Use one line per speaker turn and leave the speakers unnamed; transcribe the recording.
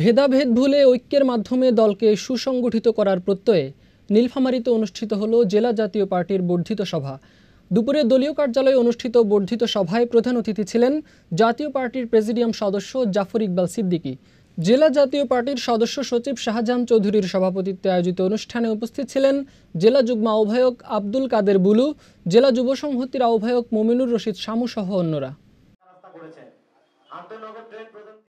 ভেদাভেদ ভুলে ঐক্যের মাধ্যমে দলকে সুসংগঠিত করার প্রত্যয়ে নীলফামারিতে অনুষ্ঠিত হল জেলা জাতীয় পার্টির বর্ধিত সভা দুপুরে দলীয় কার্যালয়ে অনুষ্ঠিত বর্ধিত সভায় প্রধান অতিথি ছিলেন জাতীয় পার্টির প্রেসিডিয়াম সদস্য জাফর ইকবাল সিদ্দিকী জেলা জাতীয় পার্টির সদস্য সচিব শাহজাহান চৌধুরীর সভাপতিত্বে আয়োজিত অনুষ্ঠানে উপস্থিত ছিলেন জেলা যুগ্ম আহ্বায়ক আব্দুল কাদের বুলু জেলা যুব সংহতির আহ্বায়ক মোমিনুর রশিদ শামু সহ অন্যরা